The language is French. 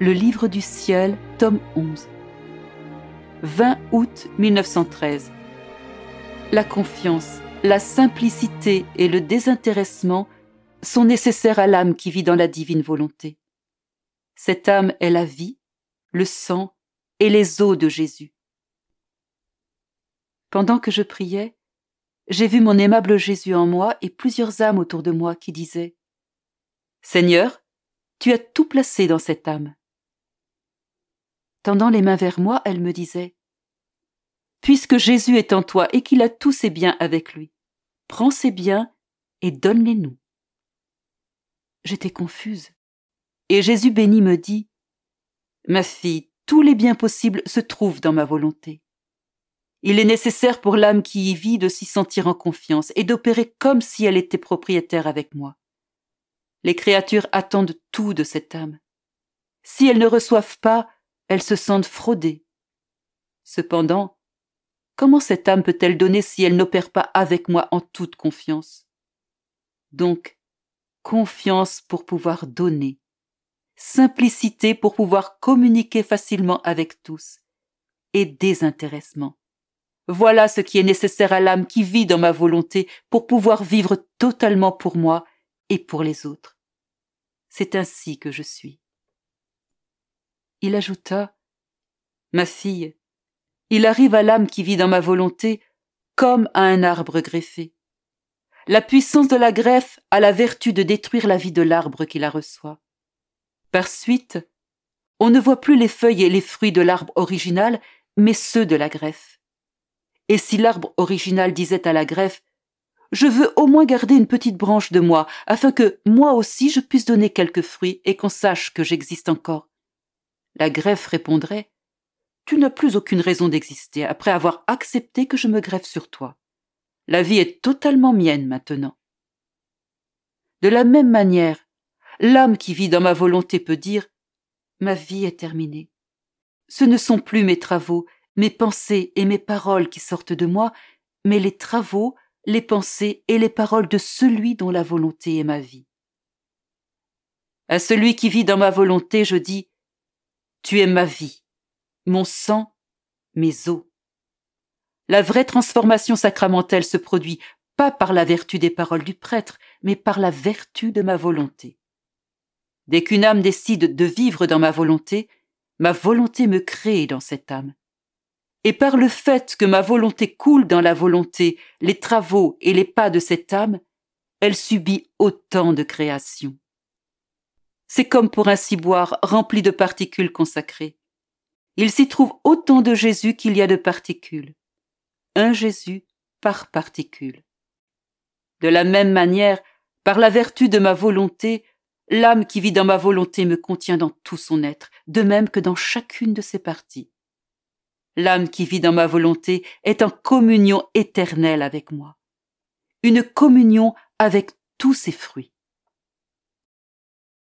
le livre du ciel, tome 11. 20 août 1913. La confiance, la simplicité et le désintéressement sont nécessaires à l'âme qui vit dans la divine volonté. Cette âme est la vie, le sang et les os de Jésus. Pendant que je priais, j'ai vu mon aimable Jésus en moi et plusieurs âmes autour de moi qui disaient Seigneur, tu as tout placé dans cette âme. Tendant les mains vers moi, elle me disait Puisque Jésus est en toi et qu'il a tous ses biens avec lui, prends ses biens et donne-les-nous. J'étais confuse. Et Jésus béni me dit Ma fille, tous les biens possibles se trouvent dans ma volonté. Il est nécessaire pour l'âme qui y vit de s'y sentir en confiance et d'opérer comme si elle était propriétaire avec moi. Les créatures attendent tout de cette âme. Si elles ne reçoivent pas, elles se sentent fraudées. Cependant, comment cette âme peut-elle donner si elle n'opère pas avec moi en toute confiance Donc, confiance pour pouvoir donner, simplicité pour pouvoir communiquer facilement avec tous, et désintéressement. Voilà ce qui est nécessaire à l'âme qui vit dans ma volonté pour pouvoir vivre totalement pour moi et pour les autres. C'est ainsi que je suis. Il ajouta Ma fille, il arrive à l'âme qui vit dans ma volonté comme à un arbre greffé. La puissance de la greffe a la vertu de détruire la vie de l'arbre qui la reçoit. Par suite, on ne voit plus les feuilles et les fruits de l'arbre original, mais ceux de la greffe. Et si l'arbre original disait à la greffe Je veux au moins garder une petite branche de moi, afin que moi aussi je puisse donner quelques fruits et qu'on sache que j'existe encore la greffe répondrait Tu n'as plus aucune raison d'exister après avoir accepté que je me greffe sur toi. La vie est totalement mienne maintenant. De la même manière, l'âme qui vit dans ma volonté peut dire Ma vie est terminée. Ce ne sont plus mes travaux, mes pensées et mes paroles qui sortent de moi, mais les travaux, les pensées et les paroles de celui dont la volonté est ma vie. À celui qui vit dans ma volonté, je dis tu es ma vie, mon sang, mes os. La vraie transformation sacramentelle se produit pas par la vertu des paroles du prêtre, mais par la vertu de ma volonté. Dès qu'une âme décide de vivre dans ma volonté, ma volonté me crée dans cette âme. Et par le fait que ma volonté coule dans la volonté, les travaux et les pas de cette âme, elle subit autant de créations. C'est comme pour un ciboire rempli de particules consacrées. Il s'y trouve autant de Jésus qu'il y a de particules. Un Jésus par particule. De la même manière, par la vertu de ma volonté, l'âme qui vit dans ma volonté me contient dans tout son être, de même que dans chacune de ses parties. L'âme qui vit dans ma volonté est en communion éternelle avec moi. Une communion avec tous ses fruits.